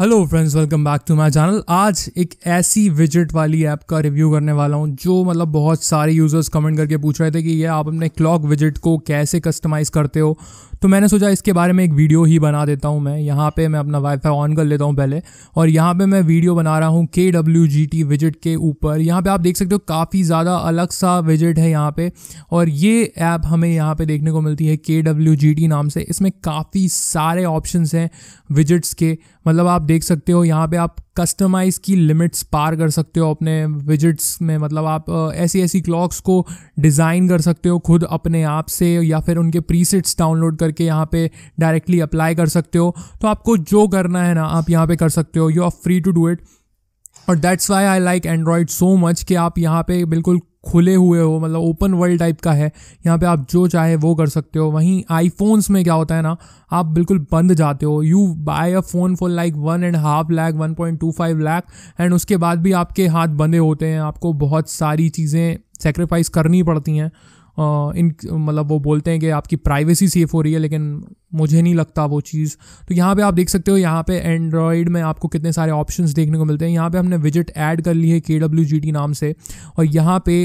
hello friends welcome back to my channel आज एक ऐसी विजिट वाली ऐप का रिव्यू करने वाला हूं जो मतलब बहुत सारे यूज़र्स कमेंट करके पूछ रहे थे कि ये आप अपने क्लॉक विजिट को कैसे कस्टमाइज़ करते हो तो मैंने सोचा इसके बारे में एक वीडियो ही बना देता हूँ मैं यहाँ पे मैं अपना वाईफाई ऑन कर लेता हूँ पहले और यहाँ पे मैं वीडियो बना रहा हूँ के डब्ल्यू जी टी विजिट के ऊपर यहाँ पे आप देख सकते हो काफ़ी ज़्यादा अलग सा विजिट है यहाँ पे और ये ऐप हमें यहाँ पे देखने को मिलती है के डब्ल्यू जी टी नाम से इसमें काफ़ी सारे ऑप्शंस हैं विजिट्स के मतलब आप देख सकते हो यहाँ पे आप कस्टमाइज़ की लिमिट्स पार कर सकते हो अपने विजिट्स में मतलब आप ऐसी ऐसी क्लॉक्स को डिज़ाइन कर सकते हो खुद अपने आप से या फिर उनके प्रीसेट्स डाउनलोड करके यहाँ पे डायरेक्टली अप्लाई कर सकते हो तो आपको जो करना है ना आप यहाँ पे कर सकते हो you are free to do it और that's why I like Android so much कि आप यहाँ पे बिल्कुल खुले हुए हो मतलब ओपन वर्ल्ड टाइप का है यहाँ पे आप जो चाहे वो कर सकते हो वहीं आईफोन्स में क्या होता है ना आप बिल्कुल बंद जाते हो you buy a phone for like one and half lakh one point two five lakh and उसके बाद भी आपके हाथ बंधे होते हैं आपको बहुत सारी चीज़ें सेक्रीफाइस करनी पड़ती हैं इन मतलब वो बोलते हैं कि आपकी प्राइवेसी सेफ हो रही है लेकिन मुझे नहीं लगता वो चीज़ तो यहाँ पे आप देख सकते हो यहाँ पे एंड्रॉयड में आपको कितने सारे ऑप्शंस देखने को मिलते हैं यहाँ पे हमने विजिट ऐड कर ली है के डब्ल्यू जी टी नाम से और यहाँ पे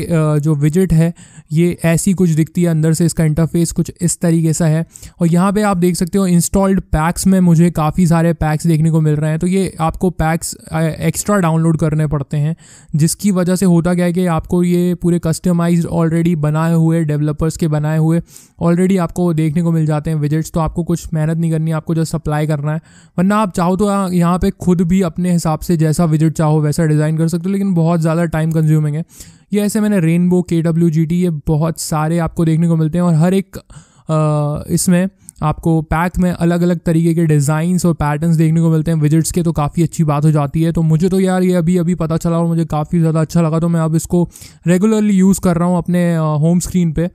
जो विजिट है ये ऐसी कुछ दिखती है अंदर से इसका इंटरफेस कुछ इस तरीके सा है और यहाँ पे आप देख सकते हो इंस्टॉल्ड पैक्स में मुझे काफ़ी सारे पैक्स देखने को मिल रहे हैं तो ये आपको पैक्स एक्स्ट्रा डाउनलोड करने पड़ते हैं जिसकी वजह से होता क्या है कि आपको ये पूरे कस्टमाइज ऑलरेडी बनाए हुए डेवलपर्स के बनाए हुए ऑलरेडी आपको देखने को मिल जाते हैं विजिट्स तो आप आपको कुछ मेहनत नहीं करनी आपको जस्ट अप्लाई करना है वरना आप चाहो तो यहाँ पे खुद भी अपने हिसाब से जैसा विजिट चाहो वैसा डिज़ाइन कर सकते हो लेकिन बहुत ज़्यादा टाइम कंज्यूमिंग है ये ऐसे मैंने रेनबो के डब्ल्यू जी टी ये बहुत सारे आपको देखने को मिलते हैं और हर एक इसमें आपको पैक में अलग अलग तरीके के डिज़ाइंस और पैटर्न्स देखने को मिलते हैं विजिट्स के तो काफ़ी अच्छी बात हो जाती है तो मुझे तो यार ये अभी अभी पता चला और मुझे काफ़ी ज़्यादा अच्छा लगा तो मैं अब इसको रेगुलरली यूज़ कर रहा हूँ अपने होम स्क्रीन पर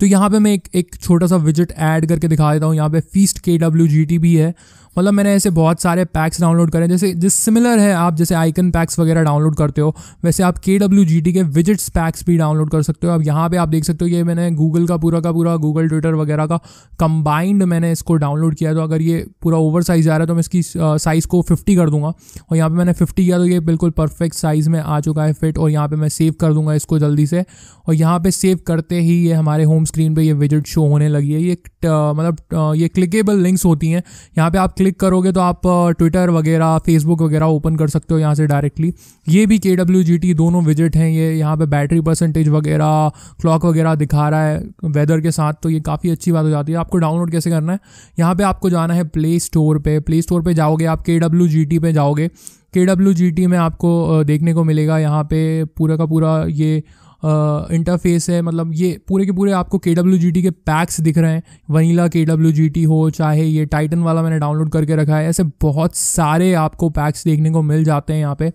तो यहाँ पे मैं एक एक छोटा सा विजिट ऐड करके दिखा देता हूँ यहाँ पे फीस्ट के डब्ल्यू जी टी भी है मतलब मैंने ऐसे बहुत सारे पैक्स डाउनलोड करें जैसे जिस सिमिलर है आप जैसे आइकन पैक्स वगैरह डाउनलोड करते हो वैसे आप के डब्ल्यू जी टी के विजिट्स पैक्स भी डाउनलोड कर सकते हो अब यहाँ पे आप देख सकते हो ये मैंने गूगल का पूरा का पूरा गूगल ट्विटर वगैरह का कंबाइंड मैंने इसको डाउनलोड किया तो अगर ये पूरा ओवर साइज आ रहा है तो मैं इसकी साइज़ को फिफ्टी कर दूंगा और यहाँ पर मैंने फिफ्टी किया तो ये बिल्कुल परफेक्ट साइज़ में आ चुका है फिट और यहाँ पर मैं सेव कर दूंगा इसको जल्दी से और यहाँ पर सेव करते ही ये हमारे होम होम स्क्रीन पे ये विजिट शो होने लगी है ये मतलब ये क्लिकेबल लिंक्स होती हैं यहाँ पे आप क्लिक करोगे तो आप ट्विटर वगैरह फेसबुक वगैरह ओपन कर सकते हो यहाँ से डायरेक्टली ये भी के डब्ल्यू जी टी दोनों विजिट हैं ये यहाँ पे बैटरी परसेंटेज वगैरह क्लॉक वगैरह दिखा रहा है वेदर के साथ तो ये काफ़ी अच्छी बात हो जाती है आपको डाउनलोड कैसे करना है यहाँ पर आपको जाना है प्ले स्टोर पर प्ले स्टोर पर जाओगे आप के डब्ल्यू जी टी पे जाओगे के डब्ल्यू जी टी में आपको देखने को मिलेगा यहाँ पे पूरा का पूरा ये इंटरफेस है मतलब ये पूरे के पूरे आपको के डब्ल्यू जी टी के पैक्स दिख रहे हैं वनीला के डब्ल्यू जी टी हो चाहे ये टाइटन वाला मैंने डाउनलोड करके रखा है ऐसे बहुत सारे आपको पैक्स देखने को मिल जाते हैं यहाँ पे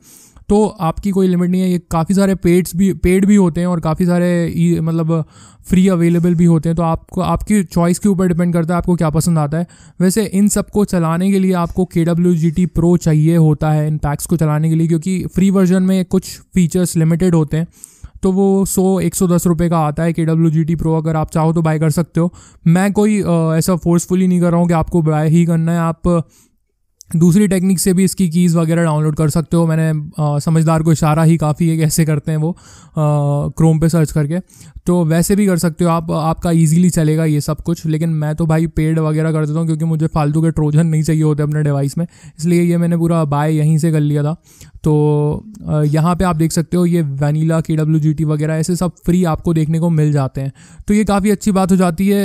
तो आपकी कोई लिमिट नहीं है ये काफ़ी सारे पेड्स भी पेड भी होते हैं और काफ़ी सारे मतलब फ्री अवेलेबल भी होते हैं तो आपको आपकी चॉइस के ऊपर डिपेंड करता है आपको क्या पसंद आता है वैसे इन सब को चलाने के लिए आपको K W G T pro चाहिए होता है इन पैक्स को चलाने के लिए क्योंकि फ्री वर्जन में कुछ फीचर्स लिमिटेड होते हैं तो वो सौ एक सौ दस रुपये का आता है के डब्ल्यू जी टी प्रो अगर आप चाहो तो बाय कर सकते हो मैं कोई आ, ऐसा फोर्सफुली नहीं कर रहा हूँ कि आपको बाय ही करना है आप दूसरी टेक्निक से भी इसकी कीज़ वगैरह डाउनलोड कर सकते हो मैंने आ, समझदार को इशारा ही काफ़ी है कैसे करते हैं वो क्रोम पे सर्च करके तो वैसे भी कर सकते हो आप आपका इजीली चलेगा ये सब कुछ लेकिन मैं तो भाई पेड वगैरह कर देता हूँ क्योंकि मुझे फालतू के ट्रोजन नहीं चाहिए होते अपने डिवाइस में इसलिए ये मैंने पूरा बाय यहीं से कर लिया था तो यहाँ पे आप देख सकते हो ये वनीला के डब्ल्यू जी टी वगैरह ऐसे सब फ्री आपको देखने को मिल जाते हैं तो ये काफ़ी अच्छी बात हो जाती है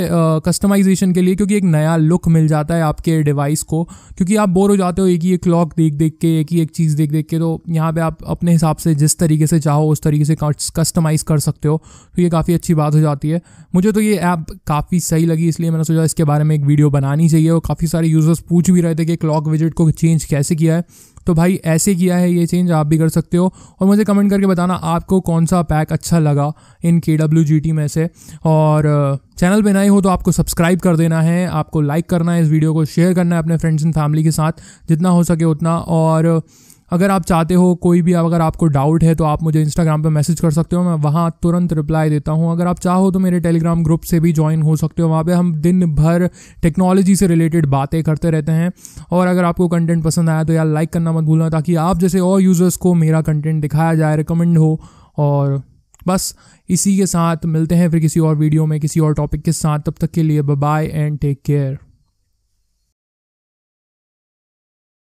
कस्टमाइजेशन के लिए क्योंकि एक नया लुक मिल जाता है आपके डिवाइस को क्योंकि आप बोर हो जाते हो एक ही एक क्लॉक देख देख के एक ही एक चीज़ देख देख के तो यहाँ पर आप अपने हिसाब से जिस तरीके से चाहो उस तरीके से कस्टमाइज़ कर सकते हो तो ये काफ़ी अच्छी बात हो जाती है मुझे तो ये ऐप काफ़ी सही लगी इसलिए मैंने सोचा इसके बारे में एक वीडियो बनानी चाहिए और काफ़ी सारे यूज़र्स पूछ भी रहे थे कि क्लॉक विजिट को चेंज कैसे किया है तो भाई ऐसे किया है ये चेंज आप भी कर सकते हो और मुझे कमेंट करके बताना आपको कौन सा पैक अच्छा लगा इन के डब्ल्यू जी टी में से और चैनल पर नए हो तो आपको सब्सक्राइब कर देना है आपको लाइक करना है इस वीडियो को शेयर करना है अपने फ्रेंड्स एंड फैमिली के साथ जितना हो सके उतना और अगर आप चाहते हो कोई भी अगर आपको डाउट है तो आप मुझे इंस्टाग्राम पर मैसेज कर सकते हो मैं वहाँ तुरंत रिप्लाई देता हूँ अगर आप चाहो तो मेरे टेलीग्राम ग्रुप से भी ज्वाइन हो सकते हो वहाँ पर हम दिन भर टेक्नोलॉजी से रिलेटेड बातें करते रहते हैं और अगर आपको कंटेंट पसंद आया तो यार लाइक करना मत भूलना ताकि आप जैसे और यूज़र्स को मेरा कंटेंट दिखाया जाए रिकमेंड हो और बस इसी के साथ मिलते हैं फिर किसी और वीडियो में किसी और टॉपिक के साथ तब तक के लिए बाय एंड टेक केयर